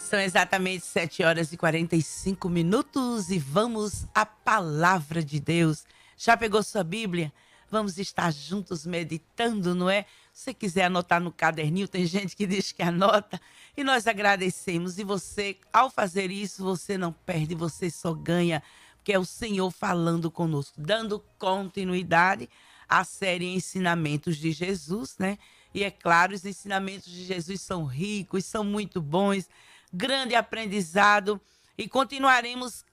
São exatamente 7 horas e 45 minutos e vamos à palavra de Deus. Já pegou sua Bíblia? Vamos estar juntos meditando, não é? Se você quiser anotar no caderninho, tem gente que diz que anota. E nós agradecemos. E você, ao fazer isso, você não perde, você só ganha, porque é o Senhor falando conosco, dando continuidade à série Ensinamentos de Jesus, né? E é claro, os ensinamentos de Jesus são ricos, são muito bons grande aprendizado e continuaremos.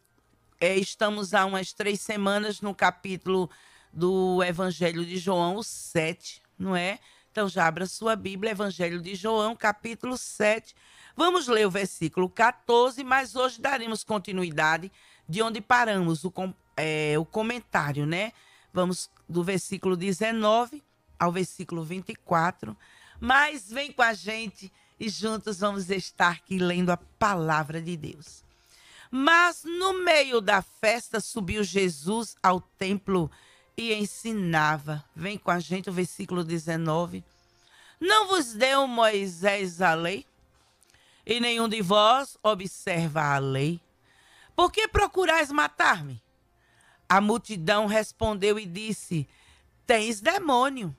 É, estamos há umas três semanas no capítulo do Evangelho de João, o 7, não é? Então já abra sua Bíblia, Evangelho de João, capítulo 7. Vamos ler o versículo 14, mas hoje daremos continuidade de onde paramos o, é, o comentário, né? Vamos do versículo 19 ao versículo 24. Mas vem com a gente e juntos vamos estar aqui lendo a palavra de Deus. Mas no meio da festa subiu Jesus ao templo e ensinava. Vem com a gente o versículo 19. Não vos deu Moisés a lei? E nenhum de vós observa a lei. Por que procurais matar-me? A multidão respondeu e disse: Tens demônio.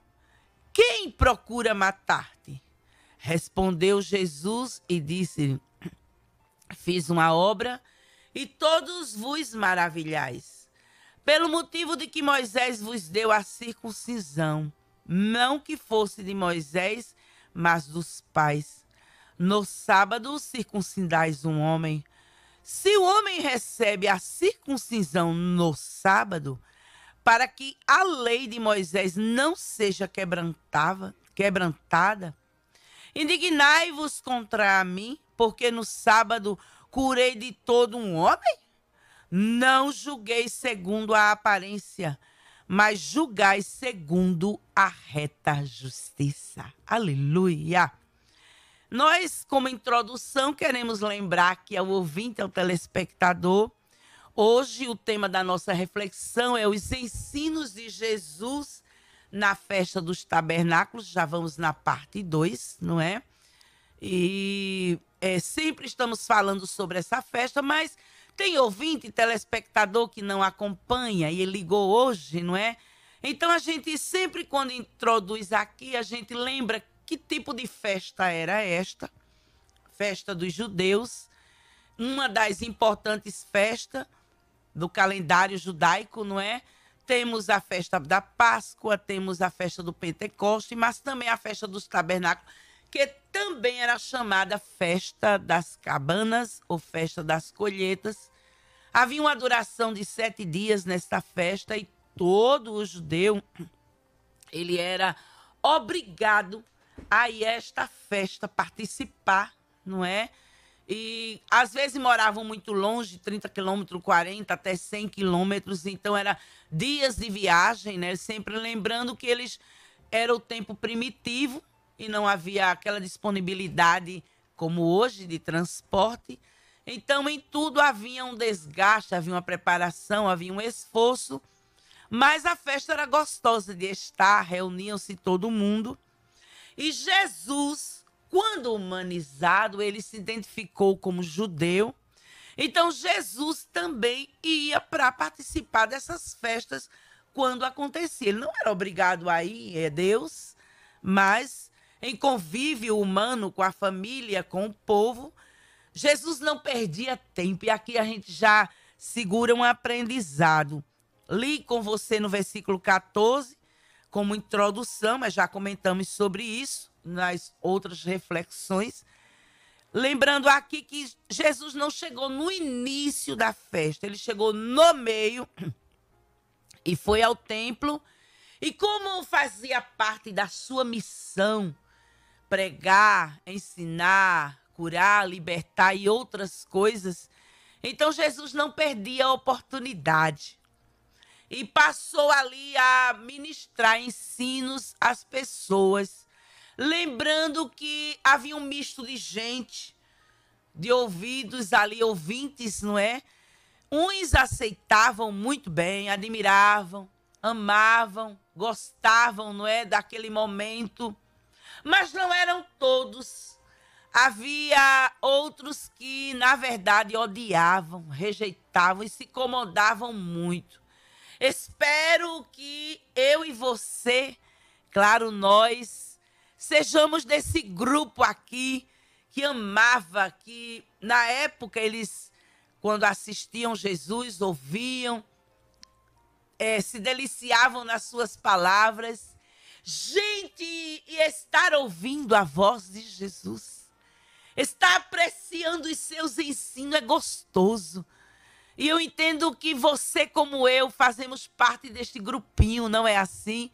Quem procura matar-te? Respondeu Jesus e disse-lhe: Fiz uma obra e todos vos maravilhais. Pelo motivo de que Moisés vos deu a circuncisão, não que fosse de Moisés, mas dos pais. No sábado circuncidais um homem. Se o homem recebe a circuncisão no sábado, para que a lei de Moisés não seja quebrantada, Indignai-vos contra mim, porque no sábado curei de todo um homem? Não julguei segundo a aparência, mas julgai segundo a reta justiça. Aleluia! Nós, como introdução, queremos lembrar que ao é ouvinte, ao é telespectador, hoje o tema da nossa reflexão é os ensinos de Jesus na festa dos tabernáculos, já vamos na parte 2, não é? E é, sempre estamos falando sobre essa festa, mas tem ouvinte, telespectador que não acompanha e ligou hoje, não é? Então a gente sempre, quando introduz aqui, a gente lembra que tipo de festa era esta, festa dos judeus, uma das importantes festas do calendário judaico, não é? temos a festa da Páscoa, temos a festa do Pentecoste, mas também a festa dos tabernáculos, que também era chamada festa das cabanas ou festa das colheitas. Havia uma duração de sete dias nesta festa e todo o judeu ele era obrigado a a esta festa participar, não é? E às vezes moravam muito longe, 30 quilômetros, 40 até 100 quilômetros, então era dias de viagem, né? Sempre lembrando que eles era o tempo primitivo e não havia aquela disponibilidade como hoje de transporte. Então, em tudo havia um desgaste, havia uma preparação, havia um esforço, mas a festa era gostosa de estar, reuniam-se todo mundo. E Jesus quando humanizado, ele se identificou como judeu. Então, Jesus também ia para participar dessas festas quando acontecia. Ele não era obrigado a ir, é Deus, mas em convívio humano com a família, com o povo, Jesus não perdia tempo. E aqui a gente já segura um aprendizado. Li com você no versículo 14, como introdução, mas já comentamos sobre isso nas outras reflexões. Lembrando aqui que Jesus não chegou no início da festa, ele chegou no meio e foi ao templo. E como fazia parte da sua missão pregar, ensinar, curar, libertar e outras coisas, então Jesus não perdia a oportunidade. E passou ali a ministrar ensinos às pessoas Lembrando que havia um misto de gente, de ouvidos ali, ouvintes, não é? Uns aceitavam muito bem, admiravam, amavam, gostavam, não é, daquele momento, mas não eram todos. Havia outros que, na verdade, odiavam, rejeitavam e se incomodavam muito. Espero que eu e você, claro, nós Sejamos desse grupo aqui que amava, que na época eles, quando assistiam Jesus, ouviam, é, se deliciavam nas suas palavras. Gente, e estar ouvindo a voz de Jesus, estar apreciando os seus ensinos é gostoso. E eu entendo que você, como eu, fazemos parte deste grupinho, não é assim?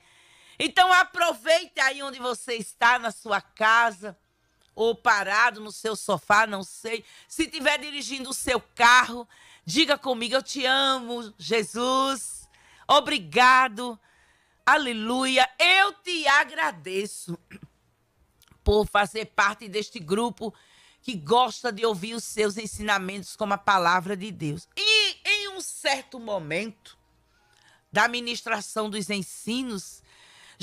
Então aproveite aí onde você está, na sua casa, ou parado no seu sofá, não sei. Se estiver dirigindo o seu carro, diga comigo: Eu te amo, Jesus. Obrigado. Aleluia. Eu te agradeço por fazer parte deste grupo que gosta de ouvir os seus ensinamentos como a palavra de Deus. E em um certo momento da ministração dos ensinos,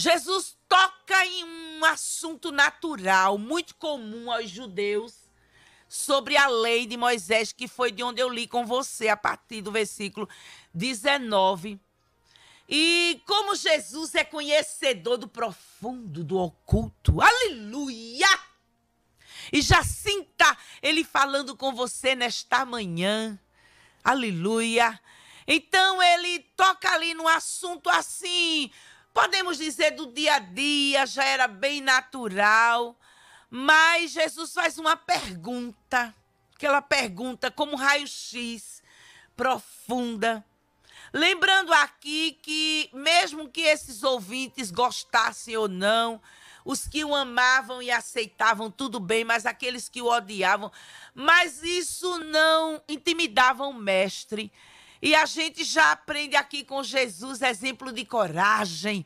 Jesus toca em um assunto natural, muito comum aos judeus, sobre a lei de Moisés, que foi de onde eu li com você a partir do versículo 19. E como Jesus é conhecedor do profundo, do oculto, aleluia! E já sinta Ele falando com você nesta manhã, aleluia! Então ele toca ali num assunto assim, podemos dizer, do dia a dia, já era bem natural. Mas Jesus faz uma pergunta, aquela pergunta como raio-x, profunda. Lembrando aqui que, mesmo que esses ouvintes gostassem ou não, os que o amavam e aceitavam, tudo bem, mas aqueles que o odiavam, mas isso não intimidava o mestre. E a gente já aprende aqui com Jesus exemplo de coragem,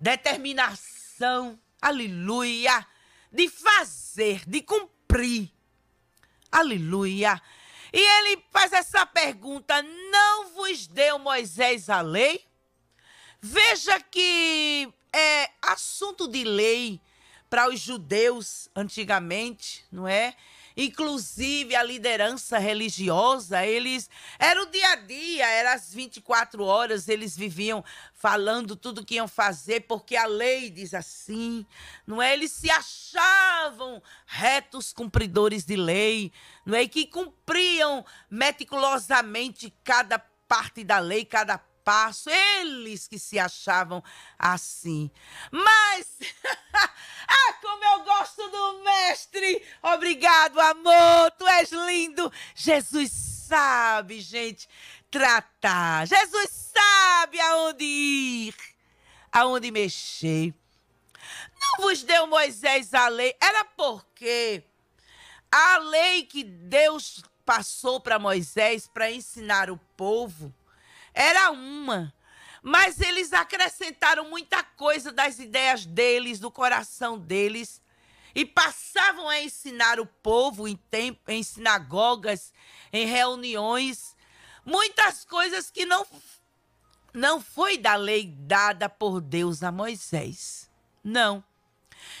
determinação, aleluia, de fazer, de cumprir. Aleluia. E ele faz essa pergunta: Não vos deu Moisés a lei? Veja que é assunto de lei para os judeus antigamente, não é? inclusive a liderança religiosa, eles era o dia a dia, era as 24 horas, eles viviam falando tudo que iam fazer, porque a lei diz assim, não é? Eles se achavam retos cumpridores de lei, não é? que cumpriam meticulosamente cada parte da lei, cada passo, eles que se achavam assim. Mas, ah, como eu gosto do Mestre! Obrigado, amor, tu és lindo! Jesus sabe, gente, tratar. Jesus sabe aonde ir, aonde mexer. Não vos deu Moisés a lei, era porque a lei que Deus passou para Moisés para ensinar o povo era uma. Mas eles acrescentaram muita coisa das ideias deles, do coração deles, e passavam a ensinar o povo em, tempo, em sinagogas, em reuniões, muitas coisas que não, não foi da lei dada por Deus a Moisés. Não.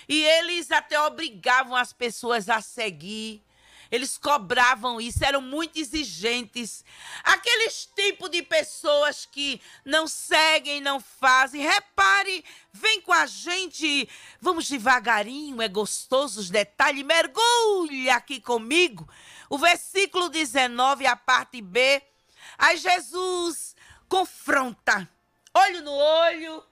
E eles até obrigavam as pessoas a seguir eles cobravam isso, eram muito exigentes. Aqueles tipos de pessoas que não seguem, não fazem. Repare, vem com a gente, vamos devagarinho, é gostoso os detalhes. Mergulha aqui comigo. O versículo 19, a parte B. Aí Jesus confronta, olho no olho,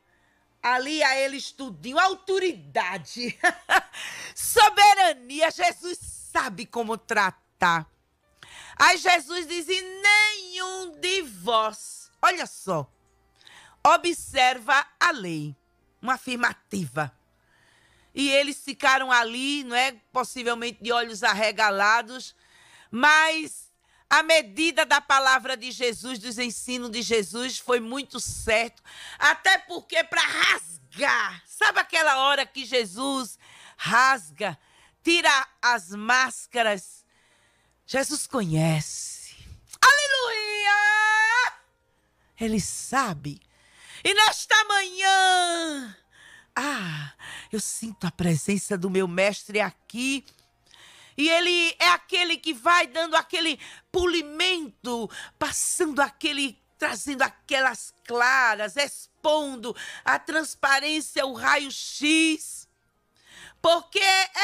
ali a eles tudinho, autoridade, soberania. Jesus sabe como tratar. Aí Jesus diz: e nenhum de vós. Olha só. Observa a lei. Uma afirmativa. E eles ficaram ali, não é? Possivelmente de olhos arregalados, mas a medida da palavra de Jesus, dos ensinos de Jesus, foi muito certo. Até porque para rasgar, sabe aquela hora que Jesus rasga? tira as máscaras. Jesus conhece. Aleluia! Ele sabe. E nesta manhã, ah, eu sinto a presença do meu mestre aqui. E ele é aquele que vai dando aquele polimento, passando aquele, trazendo aquelas claras, expondo a transparência, o raio-x porque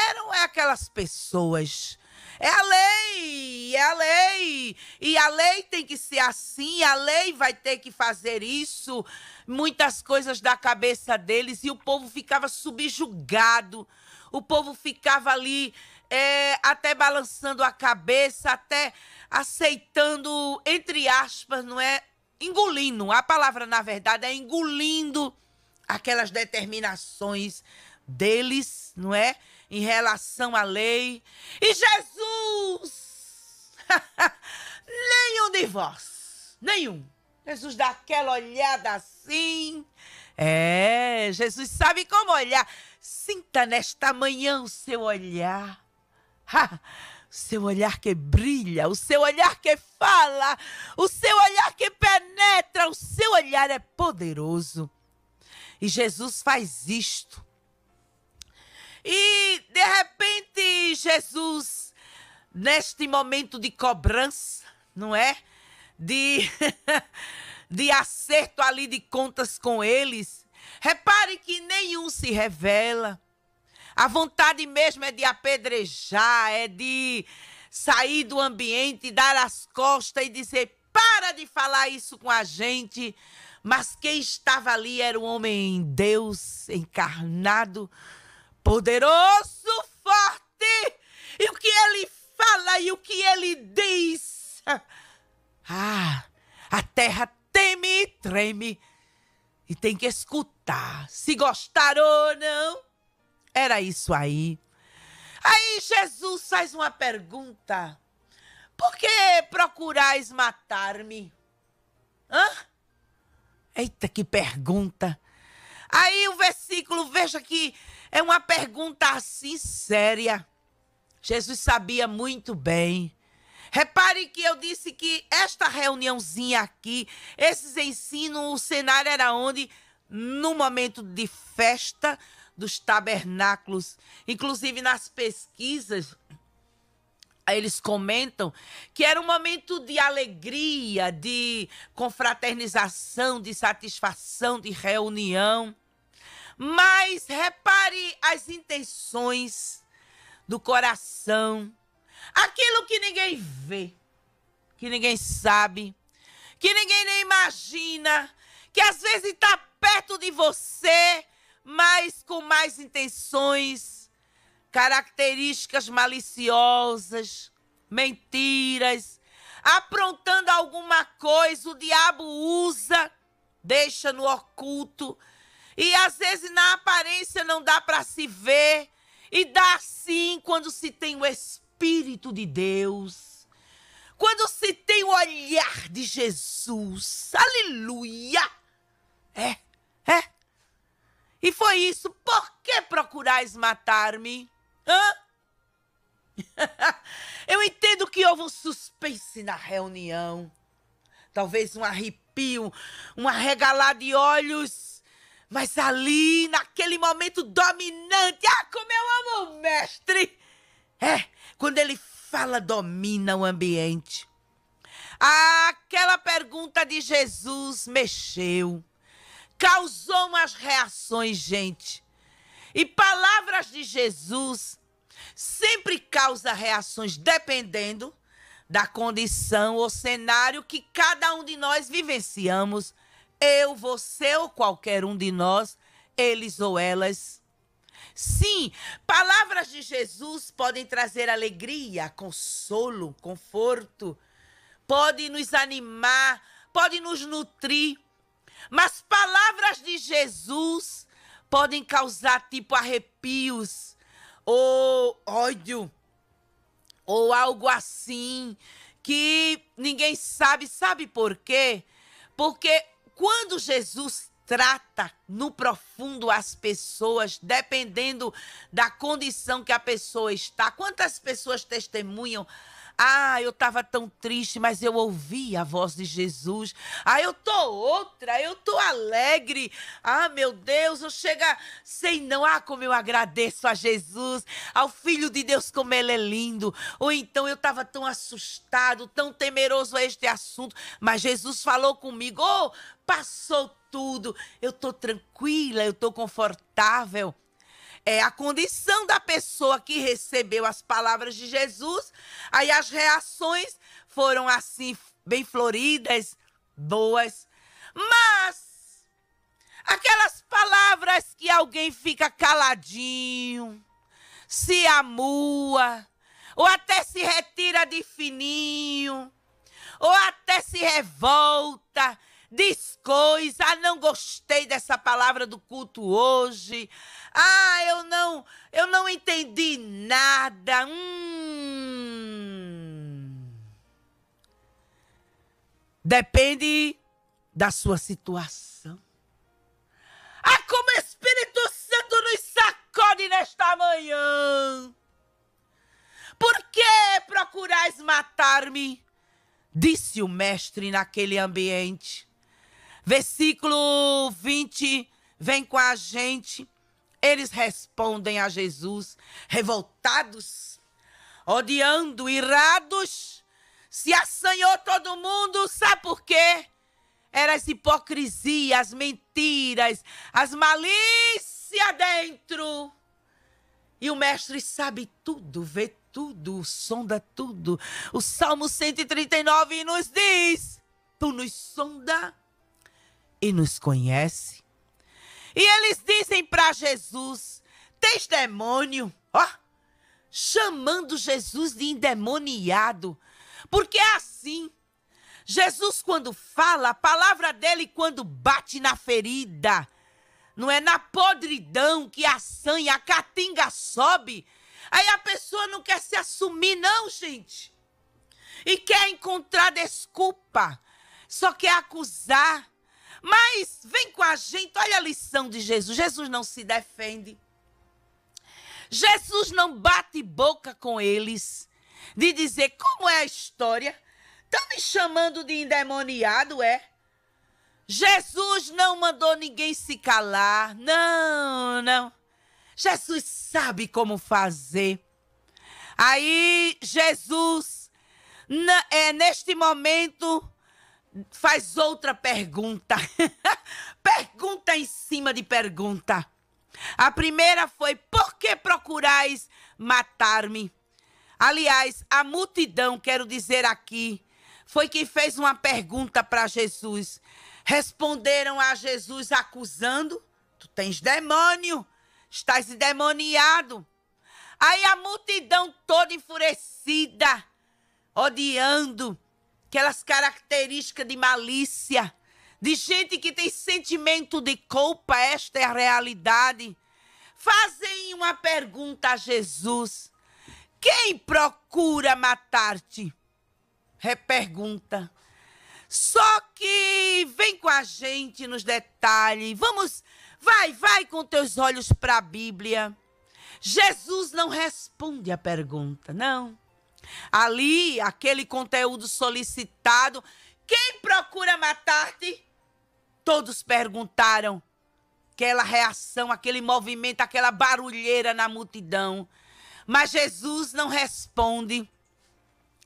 eram aquelas pessoas. É a lei, é a lei. E a lei tem que ser assim, a lei vai ter que fazer isso. Muitas coisas da cabeça deles e o povo ficava subjugado. O povo ficava ali é, até balançando a cabeça, até aceitando, entre aspas, não é? Engolindo. A palavra, na verdade, é engolindo aquelas determinações deles, não é? Em relação à lei. E Jesus! nenhum de vós, nenhum. Jesus dá aquela olhada assim. É, Jesus sabe como olhar. Sinta nesta manhã o seu olhar. O seu olhar que brilha, o seu olhar que fala, o seu olhar que penetra, o seu olhar é poderoso. E Jesus faz isto e de repente, Jesus, neste momento de cobrança, não é? De, de acerto ali de contas com eles, repare que nenhum se revela. A vontade mesmo é de apedrejar, é de sair do ambiente, dar as costas e dizer: para de falar isso com a gente. Mas quem estava ali era um homem Deus encarnado, poderoso, forte. E o que ele fala e o que ele diz. Ah, a terra teme e treme. E tem que escutar. Se gostar ou não. Era isso aí. Aí Jesus faz uma pergunta: Por que procurais matar-me? Hã? Eita, que pergunta! Aí o versículo, veja que é uma pergunta assim séria. Jesus sabia muito bem. Repare que eu disse que esta reuniãozinha aqui, esses ensinos, o cenário era onde? No momento de festa dos tabernáculos. Inclusive nas pesquisas, eles comentam que era um momento de alegria, de confraternização, de satisfação, de reunião. Mas repare as intenções do coração, aquilo que ninguém vê, que ninguém sabe, que ninguém nem imagina, que às vezes está perto de você, mas com mais intenções, características maliciosas, mentiras, aprontando alguma coisa, o diabo usa, deixa no oculto e às vezes na aparência não dá para se ver. E dá sim quando se tem o Espírito de Deus. Quando se tem o olhar de Jesus. Aleluia! É, é. E foi isso. Por que procurais matar-me? Hã? Eu entendo que houve um suspense na reunião. Talvez um arrepio, uma regalada de olhos. Mas ali, naquele momento dominante, ah, como eu amo o mestre! É, quando ele fala, domina o ambiente. Ah, aquela pergunta de Jesus mexeu, causou umas reações, gente. E palavras de Jesus sempre causa reações dependendo da condição ou cenário que cada um de nós vivenciamos eu, você ou qualquer um de nós, eles ou elas. Sim, palavras de Jesus podem trazer alegria, consolo, conforto, podem nos animar, podem nos nutrir. Mas palavras de Jesus podem causar tipo arrepios ou ódio ou algo assim que ninguém sabe, sabe por quê? Porque quando Jesus trata no profundo as pessoas, dependendo da condição que a pessoa está, quantas pessoas testemunham ah, eu estava tão triste, mas eu ouvi a voz de Jesus. Ah, eu tô outra, eu tô alegre. Ah, meu Deus, eu chega sem não. Ah, como eu agradeço a Jesus, ao Filho de Deus, como ele é lindo. Ou então eu estava tão assustado, tão temeroso a este assunto, mas Jesus falou comigo. Oh, passou tudo. Eu tô tranquila, eu tô confortável é, a condição da pessoa que recebeu as palavras de Jesus. Aí as reações foram assim, bem floridas, boas. Mas aquelas palavras que alguém fica caladinho, se amua, ou até se retira de fininho, ou até se revolta diz coisa, ah, não gostei dessa palavra do culto hoje. Ah, eu não, eu não entendi nada. Hum. Depende da sua situação. Ah, como o Espírito Santo nos sacode nesta manhã. Por que procurais matar-me? Disse o mestre naquele ambiente. Versículo 20, vem com a gente. Eles respondem a Jesus, revoltados, odiando, irados. Se assanhou todo mundo, sabe por quê? Era as hipocrisias, as mentiras, as malícias dentro. E o mestre sabe tudo, vê tudo, sonda tudo. O Salmo 139 nos diz: Tu nos sondas e nos conhece. E eles dizem para Jesus: Tens demônio? Ó, chamando Jesus de endemoniado. Porque é assim. Jesus, quando fala, a palavra dele, quando bate na ferida, não é na podridão que a sanha, a catinga sobe. Aí a pessoa não quer se assumir, não, gente. E quer encontrar desculpa. Só quer acusar. Mas vem com a gente, olha a lição de Jesus. Jesus não se defende. Jesus não bate boca com eles de dizer como é a história. Estão me chamando de endemoniado, é? Jesus não mandou ninguém se calar. Não, não. Jesus sabe como fazer. Aí, Jesus, é neste momento, faz outra pergunta. pergunta em cima de pergunta. A primeira foi: por que procurais matar-me? Aliás, a multidão, quero dizer aqui, foi quem fez uma pergunta para Jesus. Responderam a Jesus acusando: Tu tens demônio, estás endemoniado. Aí a multidão toda enfurecida, odiando, aquelas características de malícia, de gente que tem sentimento de culpa, esta é a realidade. Fazem uma pergunta a Jesus: Quem procura matar-te? Repergunta. Só que vem com a gente nos detalhes. Vamos, vai, vai com teus olhos para a Bíblia. Jesus não responde a pergunta, não. Ali, aquele conteúdo solicitado. Quem procura matar-te? Todos perguntaram. Aquela reação, aquele movimento, aquela barulheira na multidão. Mas Jesus não responde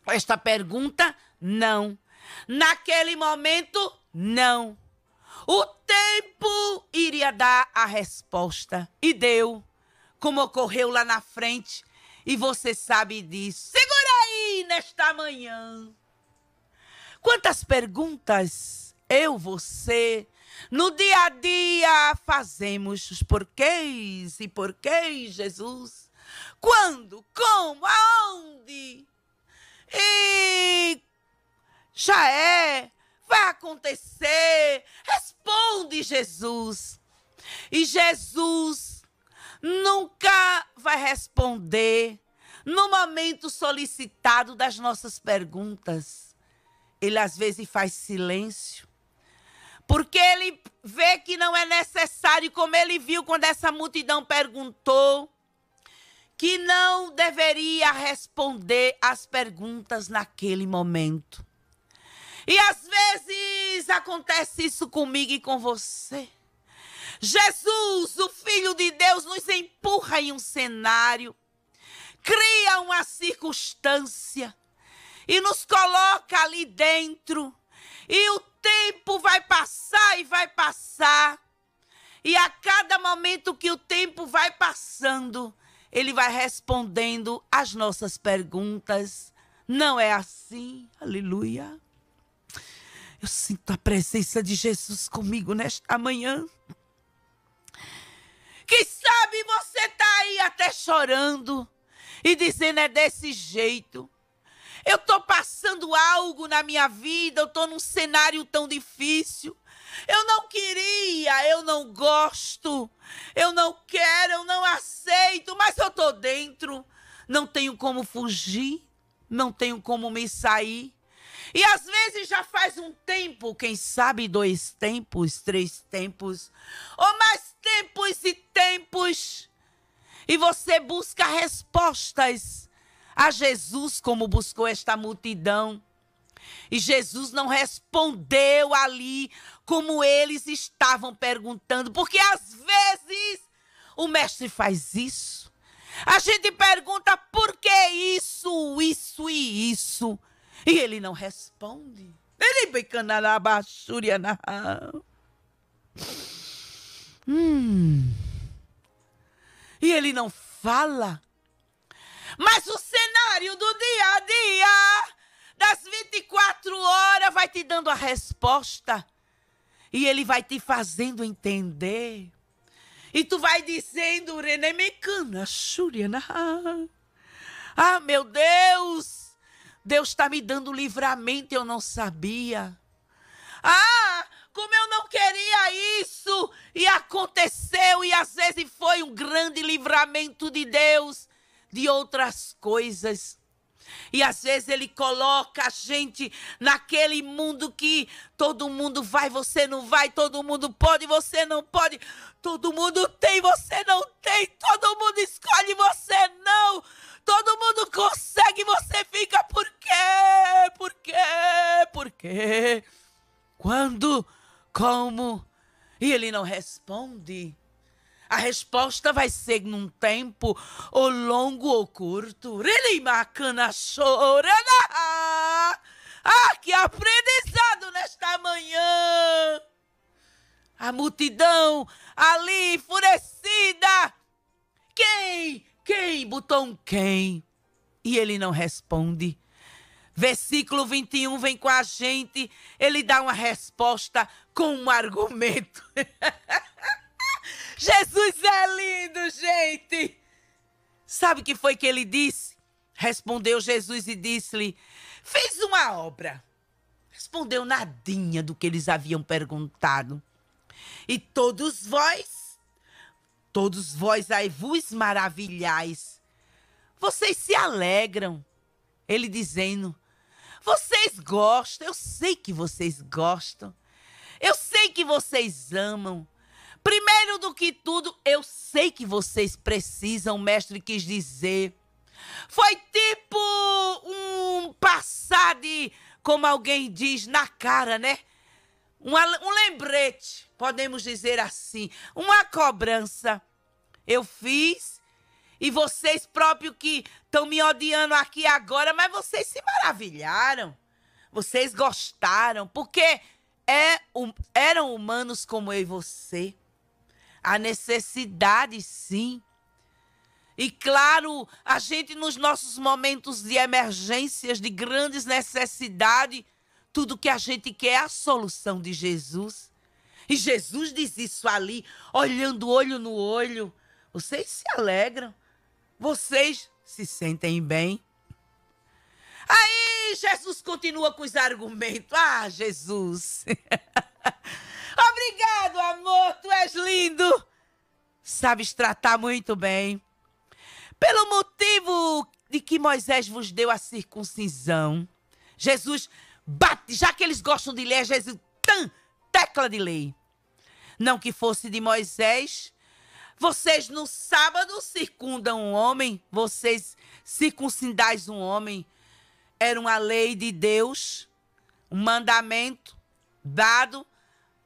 esta pergunta, não. Naquele momento, não. O tempo iria dar a resposta. E deu, como ocorreu lá na frente e você sabe disso. Segura aí nesta manhã. Quantas perguntas eu, você, no dia a dia fazemos os porquês e porquês, Jesus. Quando, como, aonde? E já é, vai acontecer. Responde, Jesus. E Jesus nunca vai responder no momento solicitado das nossas perguntas. Ele às vezes faz silêncio, porque ele vê que não é necessário, como ele viu quando essa multidão perguntou, que não deveria responder às perguntas naquele momento. E às vezes acontece isso comigo e com você. Jesus, o Filho de Deus, nos empurra em um cenário, cria uma circunstância e nos coloca ali dentro. E o tempo vai passar e vai passar. E a cada momento que o tempo vai passando, ele vai respondendo às nossas perguntas. Não é assim? Aleluia. Eu sinto a presença de Jesus comigo nesta manhã. Quem sabe você tá aí até chorando e dizendo é desse jeito. Eu tô passando algo na minha vida, eu tô num cenário tão difícil. Eu não queria, eu não gosto, eu não quero, eu não aceito, mas eu tô dentro. Não tenho como fugir, não tenho como me sair. E às vezes já faz um tempo, quem sabe dois tempos, três tempos, ou mais tempos e tempos e você busca respostas a Jesus, como buscou esta multidão. E Jesus não respondeu ali como eles estavam perguntando, porque às vezes o mestre faz isso. A gente pergunta por que isso, isso e isso, e ele não responde. Ele bem canalabachúria na. Hum. E ele não fala. Mas o cenário do dia a dia, das 24 horas, vai te dando a resposta. E ele vai te fazendo entender. E tu vai dizendo, Renemecana, Shuriana. Ah, meu Deus! Deus está me dando livramento, eu não sabia. Ah, como eu não queria isso! E aconteceu, e às vezes foi um grande livramento de Deus de outras coisas. E às vezes ele coloca a gente naquele mundo que todo mundo vai, você não vai, todo mundo pode, você não pode, todo mundo tem, você não tem, todo mundo escolhe, você não, todo mundo consegue, você fica por quê? Por quê? Por quê? Quando como? E ele não responde. A resposta vai ser num tempo ou longo ou curto. Ele macana chorando. Ah, que aprendizado nesta manhã! A multidão ali enfurecida. Quem? Quem? Botou quem? E ele não responde. Versículo 21 vem com a gente, ele dá uma resposta com um argumento. Jesus é lindo, gente! Sabe o que foi que ele disse? Respondeu Jesus e disse-lhe: Fiz uma obra. Respondeu nadinha do que eles haviam perguntado. E todos vós, todos vós aí vos maravilhais. Vocês se alegram. Ele dizendo: Vocês gostam, eu sei que vocês gostam eu sei que vocês amam. Primeiro do que tudo, eu sei que vocês precisam, o mestre quis dizer. Foi tipo um passar de, como alguém diz, na cara, né? Um, um lembrete, podemos dizer assim. Uma cobrança. Eu fiz e vocês próprios que estão me odiando aqui agora, mas vocês se maravilharam. Vocês gostaram, porque é, um, eram humanos como eu e você. A necessidade, sim. E claro, a gente nos nossos momentos de emergências, de grandes necessidades, tudo que a gente quer é a solução de Jesus. E Jesus diz isso ali, olhando olho no olho. Vocês se alegram, vocês se sentem bem. Aí Jesus continua com os argumentos. Ah, Jesus. Obrigado, amor, tu és lindo. Sabes tratar muito bem. Pelo motivo de que Moisés vos deu a circuncisão, Jesus bate, já que eles gostam de ler, Jesus tan tecla de lei. Não que fosse de Moisés, vocês no sábado circundam um homem, vocês circuncidais um homem, era uma lei de Deus, um mandamento dado,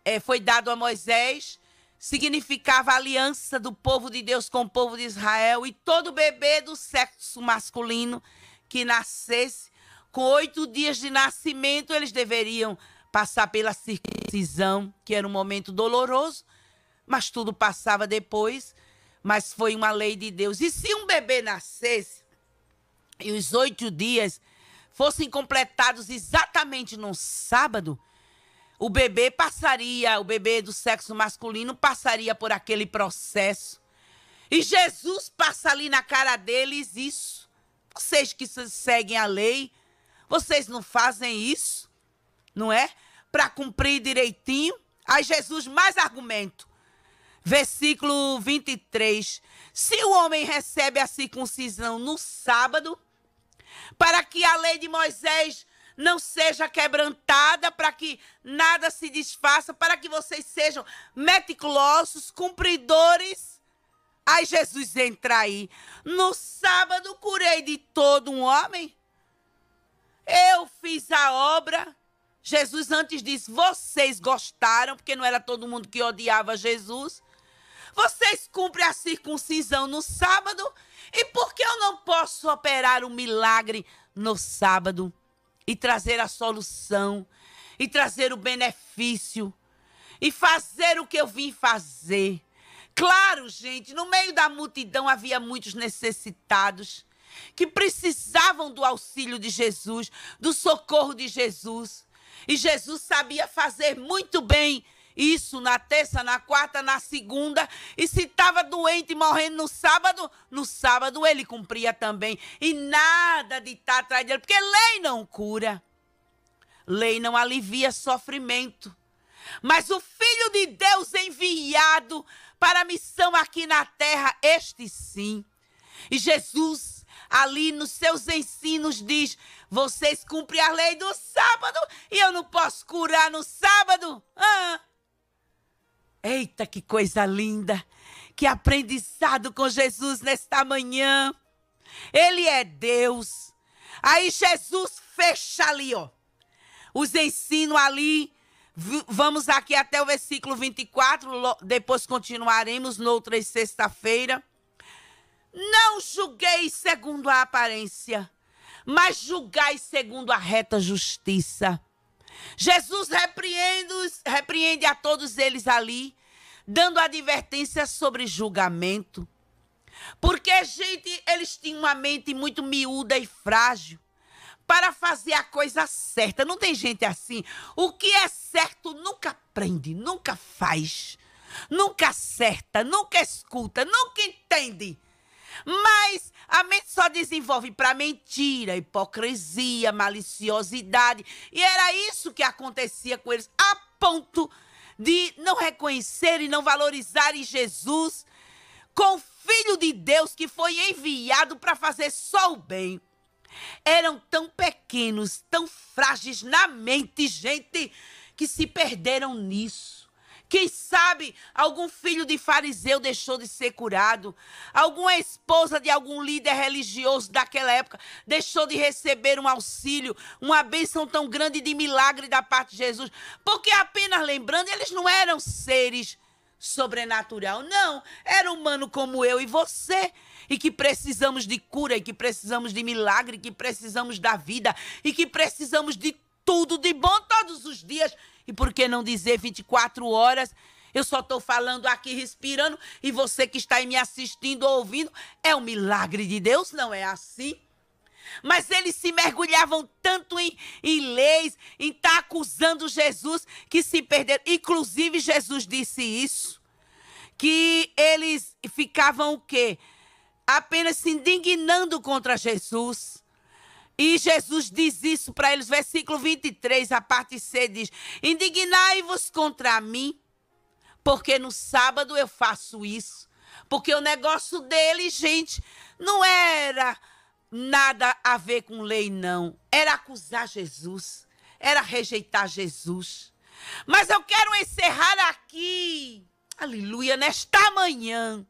é, foi dado a Moisés, significava a aliança do povo de Deus com o povo de Israel e todo bebê do sexo masculino que nascesse com oito dias de nascimento eles deveriam passar pela circuncisão, que era um momento doloroso, mas tudo passava depois. Mas foi uma lei de Deus. E se um bebê nascesse e os oito dias fossem completados exatamente num sábado, o bebê passaria, o bebê do sexo masculino passaria por aquele processo. E Jesus passa ali na cara deles isso. Vocês que seguem a lei, vocês não fazem isso, não é? Para cumprir direitinho. Aí Jesus mais argumento. Versículo 23. Se o homem recebe a circuncisão no sábado, para que a lei de Moisés não seja quebrantada, para que nada se desfaça, para que vocês sejam meticulosos, cumpridores. Aí Jesus entra aí. No sábado curei de todo um homem. Eu fiz a obra. Jesus antes disse: vocês gostaram, porque não era todo mundo que odiava Jesus. Vocês cumprem a circuncisão no sábado, e por que eu não posso operar o um milagre no sábado e trazer a solução, e trazer o benefício, e fazer o que eu vim fazer? Claro, gente, no meio da multidão havia muitos necessitados que precisavam do auxílio de Jesus, do socorro de Jesus. E Jesus sabia fazer muito bem isso na terça, na quarta, na segunda. E se estava doente, morrendo no sábado, no sábado ele cumpria também. E nada de estar tá atrás dele, porque lei não cura. Lei não alivia sofrimento. Mas o Filho de Deus enviado para a missão aqui na terra, este sim. E Jesus, ali nos seus ensinos, diz: vocês cumprem a lei do sábado e eu não posso curar no sábado? Ah! Eita, que coisa linda! Que aprendizado com Jesus nesta manhã! Ele é Deus. Aí Jesus fecha ali, ó. Os ensino ali. Vamos aqui até o versículo 24, depois continuaremos noutra sexta-feira. Não julguei segundo a aparência, mas julgai segundo a reta justiça. Jesus repreende, repreende a todos eles ali, dando advertência sobre julgamento. Porque, gente, eles tinham uma mente muito miúda e frágil para fazer a coisa certa. Não tem gente assim. O que é certo nunca aprende, nunca faz, nunca acerta, nunca escuta, nunca entende. Mas a mente só desenvolve para mentira, hipocrisia, maliciosidade. E era isso que acontecia com eles, a ponto de não reconhecer e não valorizarem Jesus com o Filho de Deus que foi enviado para fazer só o bem. Eram tão pequenos, tão frágeis na mente, gente, que se perderam nisso. Quem sabe algum filho de fariseu deixou de ser curado, alguma esposa de algum líder religioso daquela época deixou de receber um auxílio, uma bênção tão grande de milagre da parte de Jesus. Porque apenas lembrando, eles não eram seres sobrenatural. Não, era humano como eu e você. E que precisamos de cura, e que precisamos de milagre, e que precisamos da vida, e que precisamos de tudo de bom todos os dias. E por que não dizer 24 horas? Eu só estou falando aqui, respirando, e você que está aí me assistindo, ouvindo, é um milagre de Deus, não é assim? Mas eles se mergulhavam tanto em, em leis, em estar tá acusando Jesus que se perderam. Inclusive, Jesus disse isso, que eles ficavam o quê? Apenas se indignando contra Jesus. E Jesus diz isso para eles, versículo 23, a parte C diz: Indignai-vos contra mim, porque no sábado eu faço isso. Porque o negócio dele, gente, não era nada a ver com lei, não. Era acusar Jesus, era rejeitar Jesus. Mas eu quero encerrar aqui, aleluia, nesta manhã.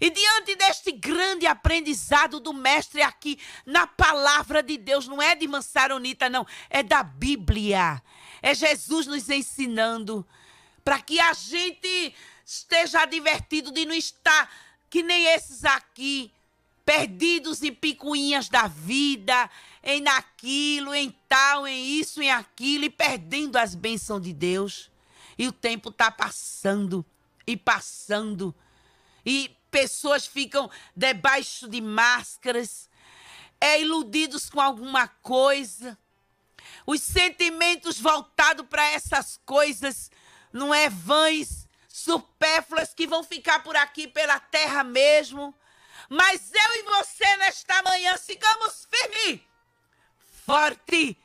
E diante deste grande aprendizado do mestre aqui, na palavra de Deus, não é de Mansaronita, não, é da Bíblia. É Jesus nos ensinando para que a gente esteja divertido de não estar que nem esses aqui, perdidos em picuinhas da vida, em naquilo, em tal, em isso, em aquilo, e perdendo as bênçãos de Deus. E o tempo está passando e passando. E pessoas ficam debaixo de máscaras, é iludidos com alguma coisa. Os sentimentos voltados para essas coisas não é vãs, supérfluas que vão ficar por aqui pela terra mesmo. Mas eu e você nesta manhã sigamos firme, forte,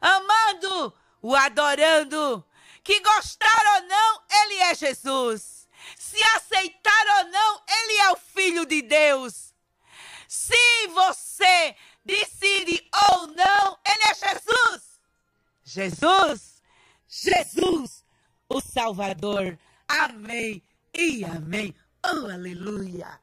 amando, o adorando. Que gostar ou não, ele é Jesus se aceitar ou não, ele é o filho de Deus. Se você decide ou não, ele é Jesus. Jesus, Jesus, o Salvador. Amém e amém. Oh, aleluia.